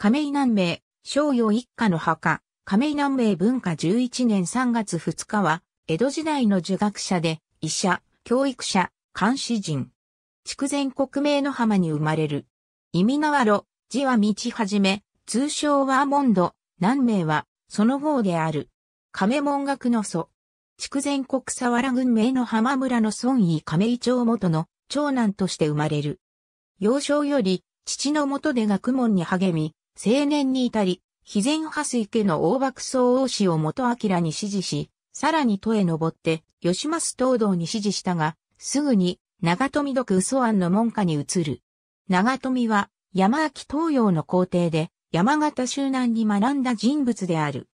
亀井南明、商用一家の墓、亀井南明文化11年3月2日は、江戸時代の儒学者で、医者、教育者、監視人。筑前国名の浜に生まれる。意味なわろ、字は道はじめ、通称はアモンド、南明は、その号である。亀門学の祖。筑前国佐原軍名の浜村の孫井亀井町元の長男として生まれる。幼少より、父のもとで学問に励み、青年に至り、肥前派水家の大爆走王子を元明に指示し、さらに都へ登って、吉松東道に指示したが、すぐに、長富独嘘庵の門下に移る。長富は、山秋東洋の皇帝で、山形周南に学んだ人物である。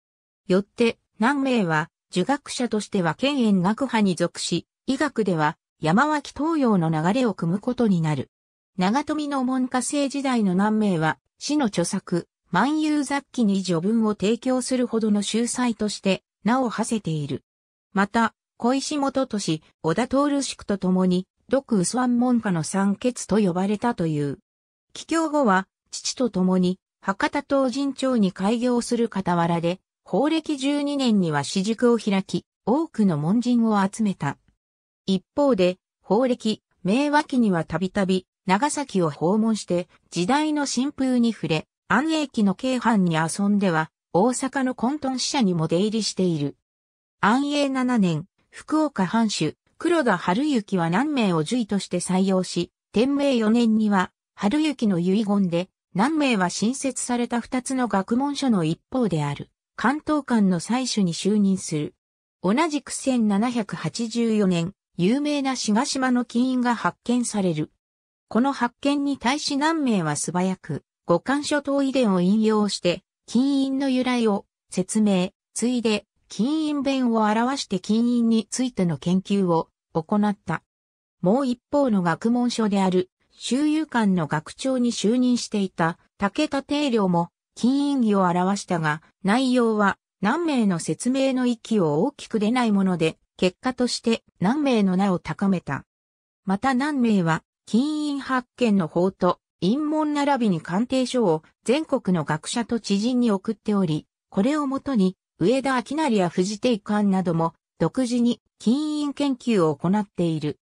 よって、南明は、儒学者としては県縁学派に属し、医学では、山脇東洋の流れを組むことになる。長富の門下生時代の南明は、市の著作、万有雑記に序文を提供するほどの秀才として名を馳せている。また、小石元市、小田徹宿と共に、独薄安門下の三傑と呼ばれたという。帰郷後は、父と共に、博多東神町に開業する傍らで、法暦12年には私塾を開き、多くの門人を集めた。一方で、法暦、明和期にはたびたび、長崎を訪問して時代の新風に触れ、安永期の京阪に遊んでは、大阪の混沌支社にも出入りしている。安永7年、福岡藩主、黒田春之は何名を獣医として採用し、天明4年には、春之の遺言で、何名は新設された二つの学問書の一方である、関東館の採取に就任する。同じく1784年、有名な志賀島の金印が発見される。この発見に対し何名は素早く、五感諸島遺伝を引用して、金印の由来を説明、ついで、金印弁を表して金印についての研究を行った。もう一方の学問書である、周遊館の学長に就任していた武田定領も金印儀を表したが、内容は何名の説明の域を大きく出ないもので、結果として何名の名を高めた。また何名は金印発見の法と陰門並びに鑑定書を全国の学者と知人に送っており、これをもとに上田明成や藤定館なども独自に金印研究を行っている。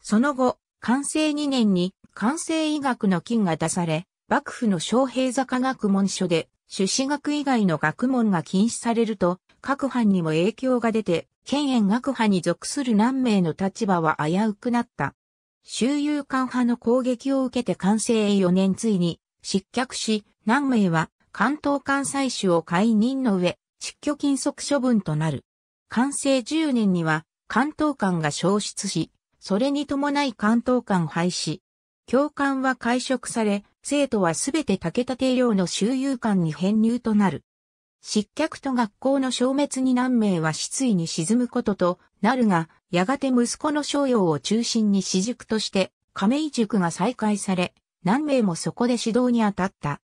その後、完成2年に完成医学の金が出され、幕府の昌平坂学問書で、朱子学以外の学問が禁止されると、各藩にも影響が出て、県園学派に属する何名の立場は危うくなった。周遊艦派の攻撃を受けて完成4年ついに失脚し、南明は関東艦採取を解任の上、失去禁則処分となる。完成10年には関東艦が消失し、それに伴い関東艦廃止。教官は解職され、生徒はすべて武田定領の周遊館に編入となる。失脚と学校の消滅に南明は失意に沈むこととなるが、やがて息子の商用を中心に私塾として、亀井塾が再開され、南米もそこで指導に当たった。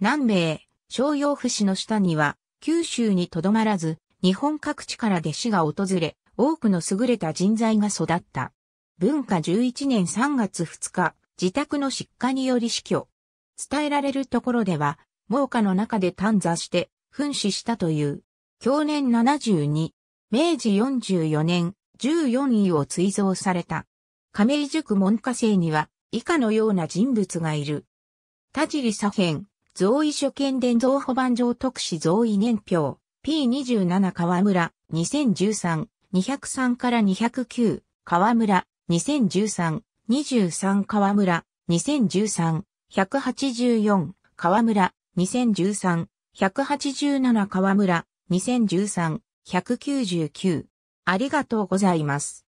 南米商用市の下には、九州にとどまらず、日本各地から弟子が訪れ、多くの優れた人材が育った。文化11年3月2日、自宅の疾患により死去。伝えられるところでは、猛火の中で探査して、紛死したという。去年72。明治44年、14位を追贈された。亀井塾門下生には以下のような人物がいる。田尻左辺、増位書見伝贈保番上特使増位年表、P27 河村、2013、203から209、河村、2013、23河村、2013、184、河村、2013、187河村、2013、199、ありがとうございます。